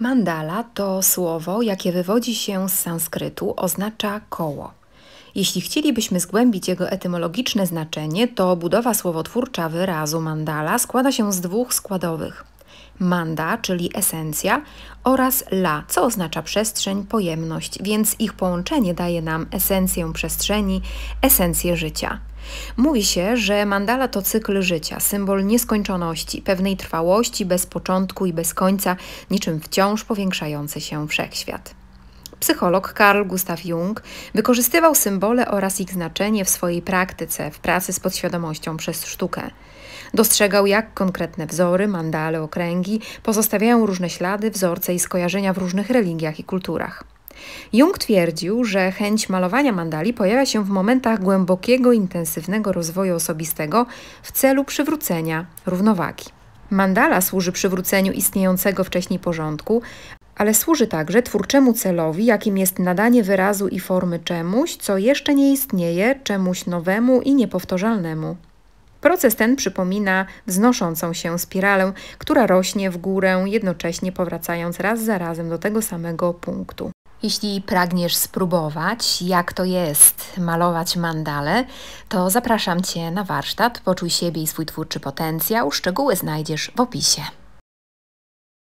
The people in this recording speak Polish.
Mandala to słowo, jakie wywodzi się z sanskrytu, oznacza koło. Jeśli chcielibyśmy zgłębić jego etymologiczne znaczenie, to budowa słowotwórcza wyrazu mandala składa się z dwóch składowych manda, czyli esencja, oraz la, co oznacza przestrzeń, pojemność, więc ich połączenie daje nam esencję przestrzeni, esencję życia. Mówi się, że mandala to cykl życia, symbol nieskończoności, pewnej trwałości bez początku i bez końca, niczym wciąż powiększający się wszechświat. Psycholog Carl Gustav Jung wykorzystywał symbole oraz ich znaczenie w swojej praktyce, w pracy z podświadomością przez sztukę. Dostrzegał, jak konkretne wzory, mandale, okręgi pozostawiają różne ślady, wzorce i skojarzenia w różnych religiach i kulturach. Jung twierdził, że chęć malowania mandali pojawia się w momentach głębokiego, intensywnego rozwoju osobistego w celu przywrócenia równowagi. Mandala służy przywróceniu istniejącego wcześniej porządku, ale służy także twórczemu celowi, jakim jest nadanie wyrazu i formy czemuś, co jeszcze nie istnieje, czemuś nowemu i niepowtarzalnemu. Proces ten przypomina wznoszącą się spiralę, która rośnie w górę, jednocześnie powracając raz za razem do tego samego punktu. Jeśli pragniesz spróbować, jak to jest malować mandale, to zapraszam Cię na warsztat Poczuj siebie i swój twórczy potencjał. Szczegóły znajdziesz w opisie.